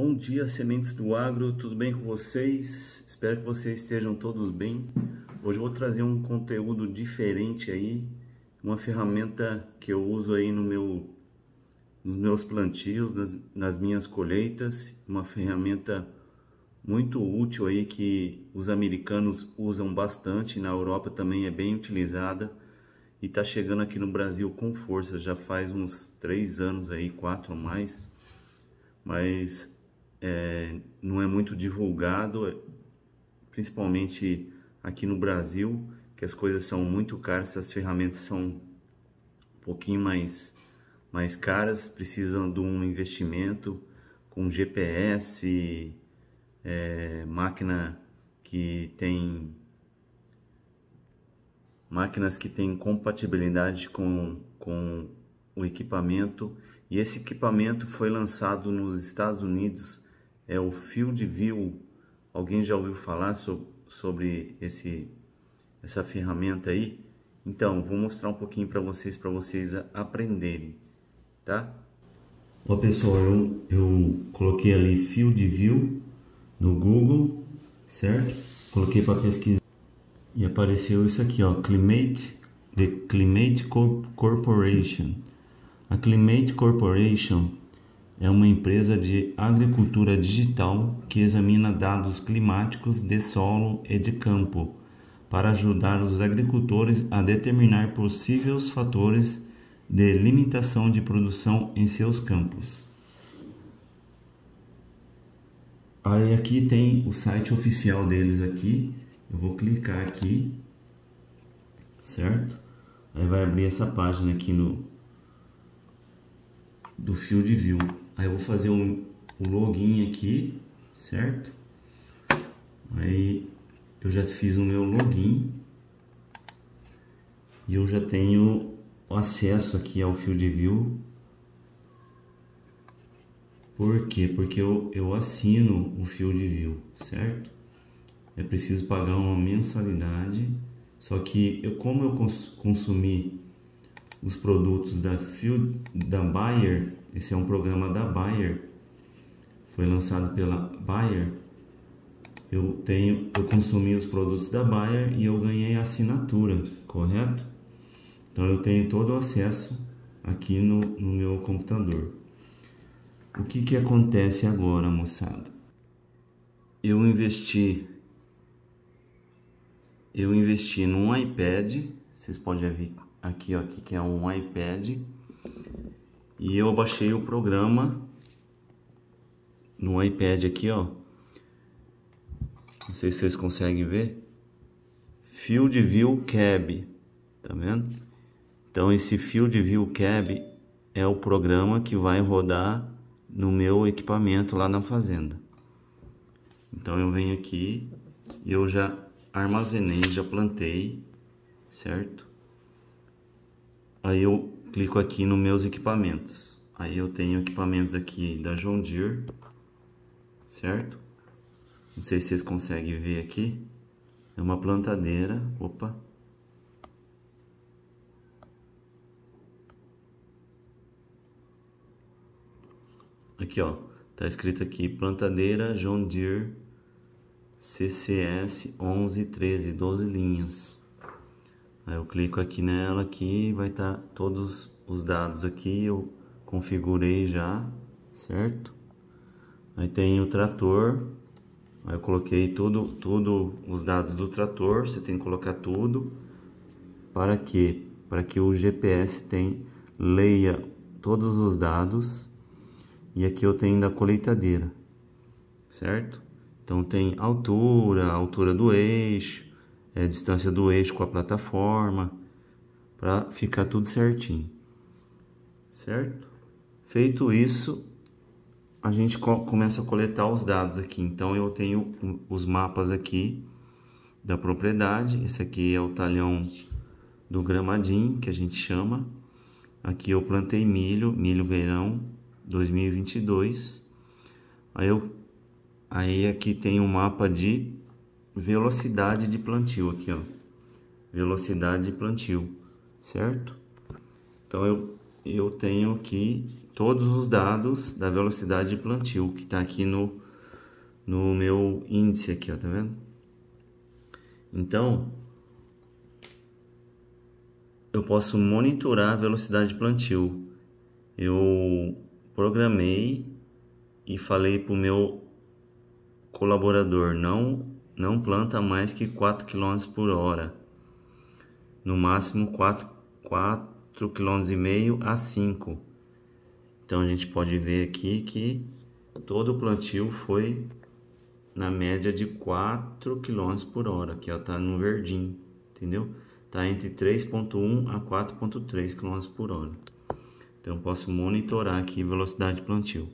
Bom dia, sementes do agro, tudo bem com vocês? Espero que vocês estejam todos bem. Hoje eu vou trazer um conteúdo diferente aí, uma ferramenta que eu uso aí no meu, nos meus plantios, nas, nas minhas colheitas, uma ferramenta muito útil aí que os americanos usam bastante, na Europa também é bem utilizada e está chegando aqui no Brasil com força, já faz uns três anos aí, quatro mais, mas é, não é muito divulgado, principalmente aqui no Brasil, que as coisas são muito caras, as ferramentas são um pouquinho mais, mais caras, precisam de um investimento com GPS, é, máquina que tem máquinas que têm compatibilidade com, com o equipamento e esse equipamento foi lançado nos Estados Unidos é o Field View. Alguém já ouviu falar so, sobre esse, essa ferramenta aí? Então, vou mostrar um pouquinho para vocês, para vocês aprenderem, tá? Ó pessoal, eu, eu coloquei ali Field View no Google, certo? Coloquei para pesquisar e apareceu isso aqui, ó, Climate, The Climate Corporation. A Climate Corporation é uma empresa de agricultura digital que examina dados climáticos de solo e de campo para ajudar os agricultores a determinar possíveis fatores de limitação de produção em seus campos. Aí aqui tem o site oficial deles aqui. Eu vou clicar aqui, certo? Aí vai abrir essa página aqui no do Field View. Aí eu vou fazer um, um login aqui, certo? Aí eu já fiz o meu login e eu já tenho acesso aqui ao Field View. Por quê? Porque eu, eu assino o Field View, certo? É preciso pagar uma mensalidade, só que eu, como eu cons consumi os produtos da, Field, da Bayer, esse é um programa da Bayer. Foi lançado pela Bayer. Eu tenho, eu consumi os produtos da Bayer e eu ganhei a assinatura, correto? Então eu tenho todo o acesso aqui no, no meu computador. O que que acontece agora, moçada? Eu investi eu investi num iPad, vocês podem ver aqui, ó, aqui que é um iPad e eu baixei o programa no iPad aqui, ó. Não sei se vocês conseguem ver. Field View Cab, tá vendo? Então esse Field View Cab é o programa que vai rodar no meu equipamento lá na fazenda. Então eu venho aqui e eu já armazenei, já plantei, certo? Aí eu clico aqui nos meus equipamentos. Aí eu tenho equipamentos aqui da John Deere, certo? Não sei se vocês conseguem ver aqui. É uma plantadeira, opa. Aqui, ó. Tá escrito aqui, plantadeira John Deere CCS 1113, 12 linhas. Aí eu clico aqui nela aqui, vai estar tá todos os dados aqui, eu configurei já, certo? Aí tem o trator, aí eu coloquei tudo, tudo os dados do trator, você tem que colocar tudo. Para quê? Para que o GPS tem, leia todos os dados. E aqui eu tenho da colheitadeira, certo? Então tem altura, altura do eixo, é, distância do eixo com a plataforma, para ficar tudo certinho, certo? Feito isso, a gente começa a coletar os dados aqui. Então, eu tenho os mapas aqui da propriedade. Esse aqui é o talhão do gramadinho, que a gente chama. Aqui eu plantei milho, milho verão 2022. Aí, eu, aí aqui tem um mapa de velocidade de plantio aqui, ó. Velocidade de plantio, certo? Então eu, eu tenho aqui todos os dados da velocidade de plantio que está aqui no, no meu índice aqui, ó, tá vendo? Então, eu posso monitorar a velocidade de plantio. Eu programei e falei para o meu colaborador, não não planta mais que 4 km por hora, no máximo 4, 4 km e meio a 5. Então a gente pode ver aqui que todo o plantio foi na média de 4 km por hora, que está no verdinho, entendeu? Está entre 3.1 a 4.3 km por hora. Então eu posso monitorar aqui a velocidade de plantio.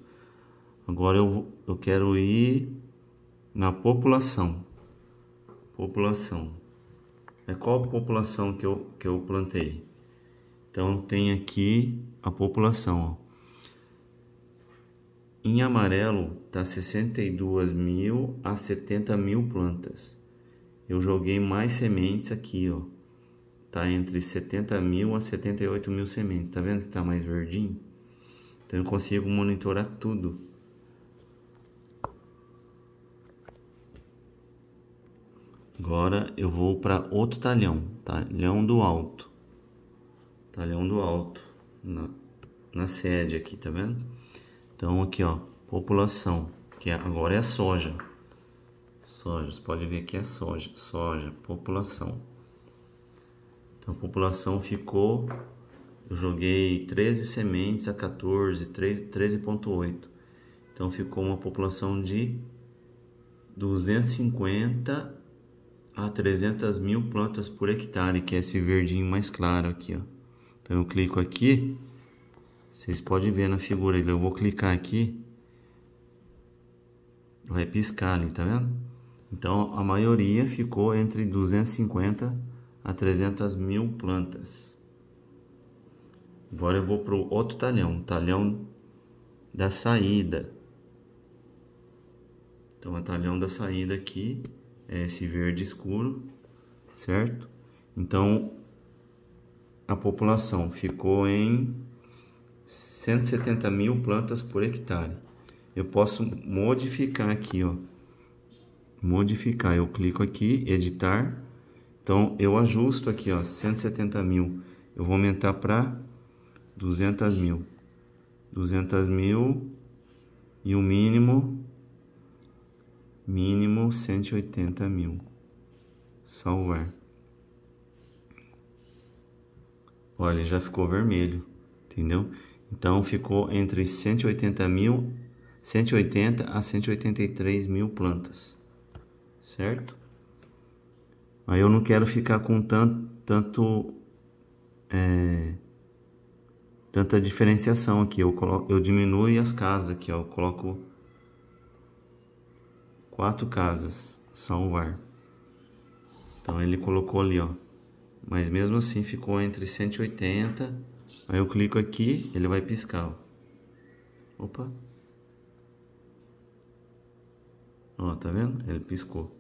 Agora eu, eu quero ir na população população. É qual população que eu, que eu plantei? Então tem aqui a população. Ó. Em amarelo tá 62 mil a 70 mil plantas. Eu joguei mais sementes aqui, ó. Tá entre 70 mil a 78 mil sementes. Tá vendo que tá mais verdinho? Então eu consigo monitorar tudo. Agora eu vou para outro talhão, talhão do alto. Talhão do alto, na, na sede aqui, tá vendo? Então aqui, ó, população, que é, agora é a soja. Soja, você pode ver que é soja, soja, população. Então a população ficou, eu joguei 13 sementes a 14, 13,8. 13 então ficou uma população de 250 a 300 mil plantas por hectare, que é esse verdinho mais claro aqui, ó. Então eu clico aqui, vocês podem ver na figura, eu vou clicar aqui, vai piscar ali, tá vendo? Então a maioria ficou entre 250 a 300 mil plantas. Agora eu vou para o outro talhão, talhão da saída. Então, é o talhão da saída aqui é esse verde escuro, certo? Então, a população ficou em 170 mil plantas por hectare. Eu posso modificar aqui, ó. Modificar, eu clico aqui, editar. Então, eu ajusto aqui, ó, 170 mil. Eu vou aumentar para 200 mil. 200 mil e o mínimo mínimo 180 mil. Salvar. Olha, já ficou vermelho, entendeu? Então ficou entre 180 mil, 180 a 183 mil plantas, certo? Aí eu não quero ficar com tanto, tanto é, tanta diferenciação aqui. Eu, coloco, eu diminuo as casas aqui, ó, eu coloco quatro casas, salvar. Então ele colocou ali, ó. Mas mesmo assim ficou entre 180. Aí eu clico aqui, ele vai piscar, ó. Opa. Ó, tá vendo? Ele piscou.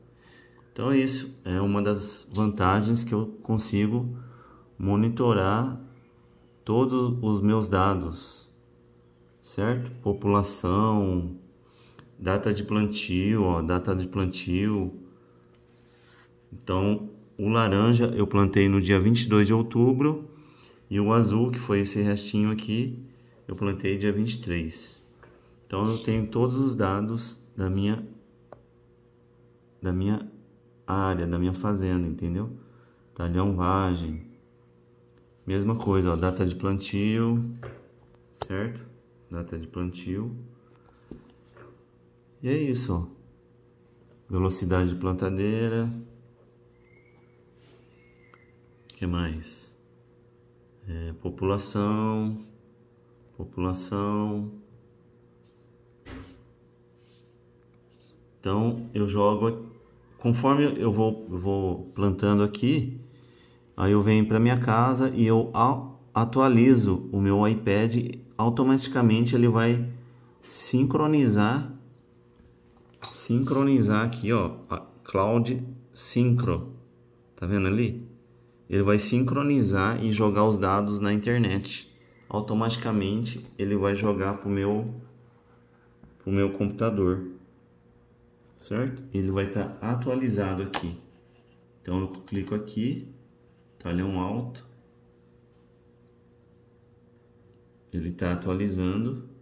Então é isso, é uma das vantagens que eu consigo monitorar todos os meus dados, certo? População, data de plantio, ó, data de plantio. Então, o laranja eu plantei no dia 22 de outubro e o azul, que foi esse restinho aqui, eu plantei dia 23. Então, eu tenho todos os dados da minha da minha área, da minha fazenda, entendeu? Talhão vagem. Mesma coisa, ó, data de plantio, certo? Data de plantio. E é isso, Velocidade de plantadeira. O que mais? É, população. População. Então, eu jogo... Conforme eu vou, eu vou plantando aqui, aí eu venho para minha casa e eu atualizo o meu iPad, automaticamente ele vai sincronizar sincronizar aqui, ó, cloud Synchro. Tá vendo ali? Ele vai sincronizar e jogar os dados na internet. Automaticamente ele vai jogar pro meu pro meu computador. Certo? Ele vai estar tá atualizado aqui. Então eu clico aqui, um alto. Ele está atualizando.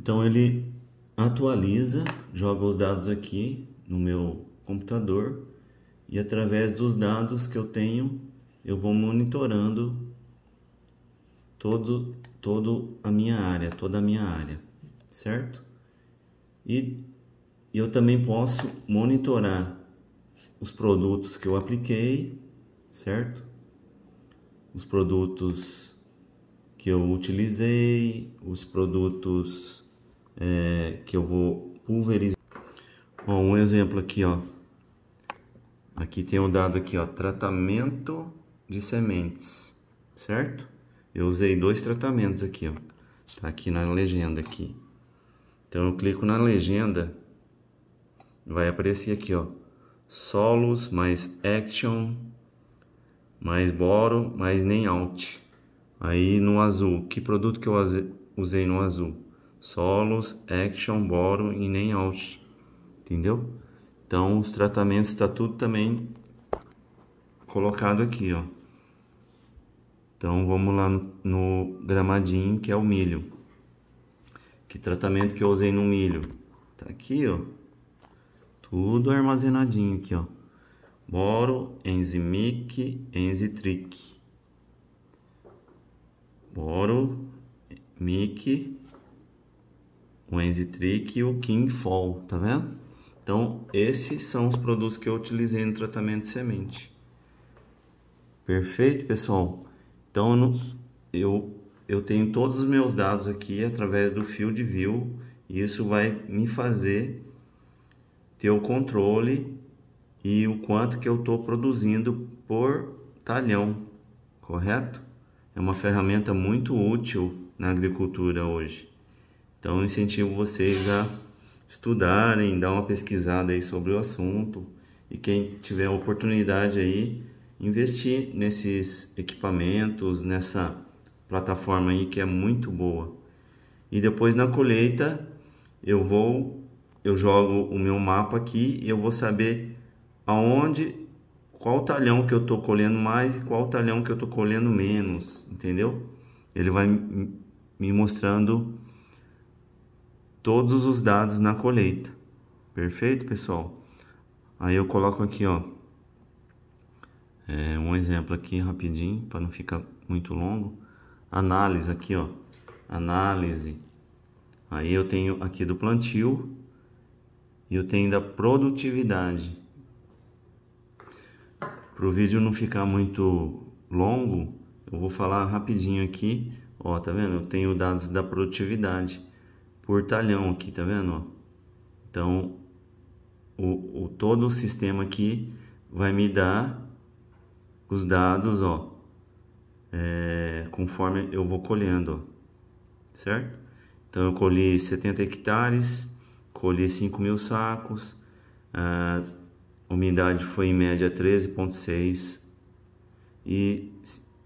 Então ele atualiza, joga os dados aqui no meu computador e através dos dados que eu tenho, eu vou monitorando todo todo a minha área, toda a minha área, certo? E eu também posso monitorar os produtos que eu apliquei, certo? Os produtos que eu utilizei, os produtos é, que eu vou pulverizar. Bom, um exemplo aqui, ó. Aqui tem um dado aqui, ó, tratamento de sementes, certo? Eu usei dois tratamentos aqui, ó. Tá aqui na legenda aqui. Então eu clico na legenda, vai aparecer aqui, ó. Solos mais action mais boro, mais nem Out. Aí no azul, que produto que eu usei no azul? solos, action, boro e nem out. Entendeu? Então, os tratamentos está tudo também colocado aqui, ó. Então, vamos lá no, no, gramadinho, que é o milho. Que tratamento que eu usei no milho? Tá aqui, ó. Tudo armazenadinho aqui, ó. Boro, Enzimic, Enzitric. Boro, Mic, o Enzy Trick e o King Fall, tá vendo? Então, esses são os produtos que eu utilizei no tratamento de semente. Perfeito, pessoal? Então, eu, eu tenho todos os meus dados aqui através do Field View e isso vai me fazer ter o controle e o quanto que eu estou produzindo por talhão, correto? É uma ferramenta muito útil na agricultura hoje. Então, incentivo vocês a estudarem, dar uma pesquisada aí sobre o assunto e quem tiver a oportunidade aí, investir nesses equipamentos, nessa plataforma aí que é muito boa. E depois na colheita, eu vou eu jogo o meu mapa aqui e eu vou saber aonde qual talhão que eu estou colhendo mais e qual talhão que eu estou colhendo menos, entendeu? Ele vai me mostrando todos os dados na colheita. Perfeito, pessoal? Aí eu coloco aqui, ó, é, um exemplo aqui rapidinho, para não ficar muito longo. Análise aqui, ó, análise. Aí eu tenho aqui do plantio e eu tenho da produtividade. Para o vídeo não ficar muito longo, eu vou falar rapidinho aqui. Ó, tá vendo? Eu tenho dados da produtividade portalhão aqui, tá vendo? Então, o, o, todo o sistema aqui vai me dar os dados, ó, é, conforme eu vou colhendo, ó, certo? Então, eu colhi 70 hectares, colhi 5 mil sacos, a umidade foi em média 13,6 e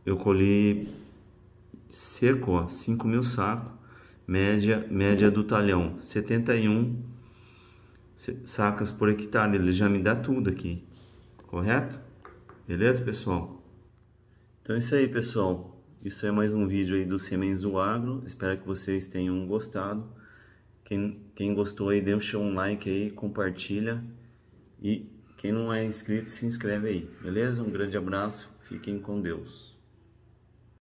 eu colhi cerca, ó, 5 mil sacos média média do talhão 71 sacas por hectare ele já me dá tudo aqui correto beleza pessoal então é isso aí pessoal isso é mais um vídeo aí do Sementes do Agro espero que vocês tenham gostado quem, quem gostou aí deixa um like aí compartilha e quem não é inscrito se inscreve aí beleza um grande abraço fiquem com Deus